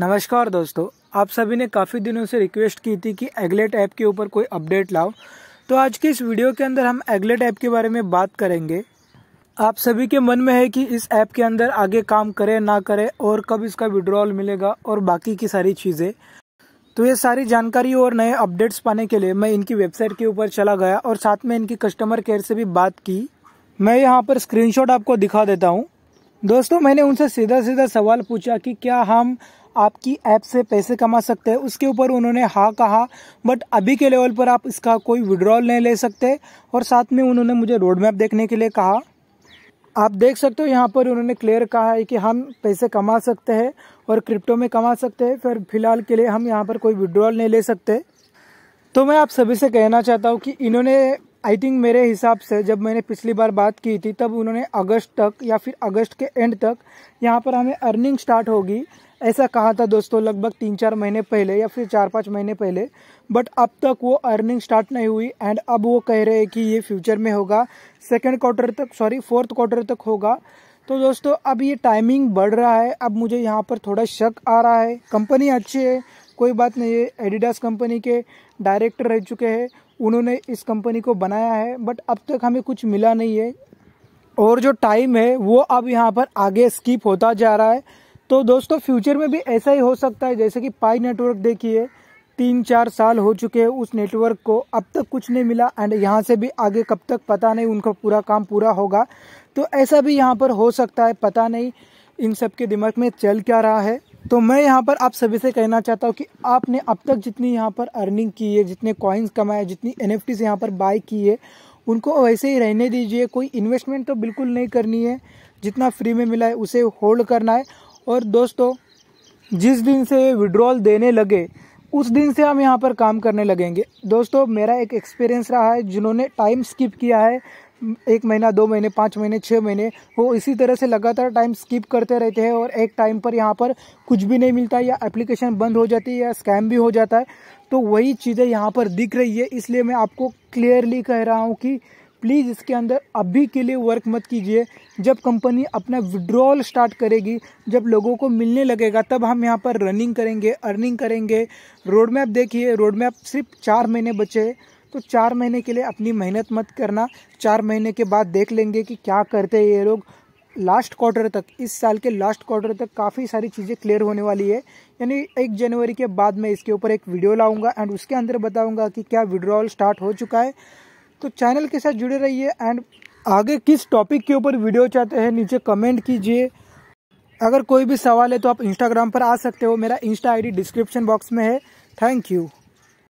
नमस्कार दोस्तों आप सभी ने काफ़ी दिनों से रिक्वेस्ट की थी कि एगलेट ऐप के ऊपर कोई अपडेट लाओ तो आज के इस वीडियो के अंदर हम एगलेट ऐप के बारे में बात करेंगे आप सभी के मन में है कि इस ऐप के अंदर आगे काम करे ना करे और कब इसका विड्रॉल मिलेगा और बाकी की सारी चीज़ें तो ये सारी जानकारी और नए अपडेट्स पाने के लिए मैं इनकी वेबसाइट के ऊपर चला गया और साथ में इनकी कस्टमर केयर से भी बात की मैं यहाँ पर स्क्रीनशॉट आपको दिखा देता हूँ दोस्तों मैंने उनसे सीधा सीधा सवाल पूछा कि क्या हम आपकी ऐप से पैसे कमा सकते हैं उसके ऊपर उन्होंने हाँ कहा बट अभी के लेवल पर आप इसका कोई विड्रॉल नहीं ले सकते और साथ में उन्होंने मुझे रोड मैप देखने के लिए कहा आप देख सकते हो यहाँ पर उन्होंने क्लियर कहा है कि हम पैसे कमा सकते हैं और क्रिप्टो में कमा सकते हैं फिर फिलहाल के लिए हम यहाँ पर कोई विड्रॉल नहीं ले सकते तो मैं आप सभी से कहना चाहता हूँ कि इन्होंने आई थिंक मेरे हिसाब से जब मैंने पिछली बार बात की थी तब उन्होंने अगस्त तक या फिर अगस्त के एंड तक यहाँ पर हमें अर्निंग स्टार्ट होगी ऐसा कहा था दोस्तों लगभग तीन चार महीने पहले या फिर चार पाँच महीने पहले बट अब तक वो अर्निंग स्टार्ट नहीं हुई एंड अब वो कह रहे हैं कि ये फ्यूचर में होगा सेकेंड क्वार्टर तक सॉरी फोर्थ क्वार्टर तक होगा तो दोस्तों अब ये टाइमिंग बढ़ रहा है अब मुझे यहाँ पर थोड़ा शक आ रहा है कंपनी अच्छी है कोई बात नहीं है एडिडास कंपनी के डायरेक्टर रह चुके हैं उन्होंने इस कंपनी को बनाया है बट अब तक हमें कुछ मिला नहीं है और जो टाइम है वो अब यहाँ पर आगे स्किप होता जा रहा है तो दोस्तों फ्यूचर में भी ऐसा ही हो सकता है जैसे कि पाई नेटवर्क देखिए तीन चार साल हो चुके हैं उस नेटवर्क को अब तक कुछ नहीं मिला एंड यहाँ से भी आगे कब तक पता नहीं उनका पूरा काम पूरा होगा तो ऐसा भी यहाँ पर हो सकता है पता नहीं इन सब के दिमाग में चल क्या रहा है तो मैं यहाँ पर आप सभी से कहना चाहता हूँ कि आपने अब तक जितनी यहाँ पर अर्निंग की है जितने कॉइन्स कमाए जितनी एन एफ यहाँ पर बाई की है उनको वैसे ही रहने दीजिए कोई इन्वेस्टमेंट तो बिल्कुल नहीं करनी है जितना फ्री में मिला है उसे होल्ड करना है और दोस्तों जिस दिन से ये विड्रॉल देने लगे उस दिन से हम यहाँ पर काम करने लगेंगे दोस्तों मेरा एक एक्सपीरियंस रहा है जिन्होंने टाइम स्किप किया है एक महीना दो महीने पाँच महीने छः महीने वो इसी तरह से लगातार टाइम स्किप करते रहते हैं और एक टाइम पर यहाँ पर कुछ भी नहीं मिलता या एप्लीकेशन बंद हो जाती है या स्कैम भी हो जाता है तो वही चीज़ें यहाँ पर दिख रही है इसलिए मैं आपको क्लियरली कह रहा हूँ कि प्लीज़ इसके अंदर अभी के लिए वर्क मत कीजिए जब कंपनी अपना विड्रॉल स्टार्ट करेगी जब लोगों को मिलने लगेगा तब हम यहाँ पर रनिंग करेंगे अर्निंग करेंगे रोड मैप देखिए रोड मैप सिर्फ चार महीने बचे तो चार महीने के लिए अपनी मेहनत मत करना चार महीने के बाद देख लेंगे कि क्या करते हैं ये लोग लास्ट क्वार्टर तक इस साल के लास्ट क्वार्टर तक काफ़ी सारी चीज़ें क्लियर होने वाली है यानी एक जनवरी के बाद मैं इसके ऊपर एक वीडियो लाऊंगा एंड उसके अंदर बताऊंगा कि क्या विड्रॉल स्टार्ट हो चुका है तो चैनल के साथ जुड़े रहिए एंड आगे किस टॉपिक के ऊपर वीडियो चाहते हैं नीचे कमेंट कीजिए अगर कोई भी सवाल है तो आप इंस्टाग्राम पर आ सकते हो मेरा इंस्टा आईडी डिस्क्रिप्शन बॉक्स में है थैंक यू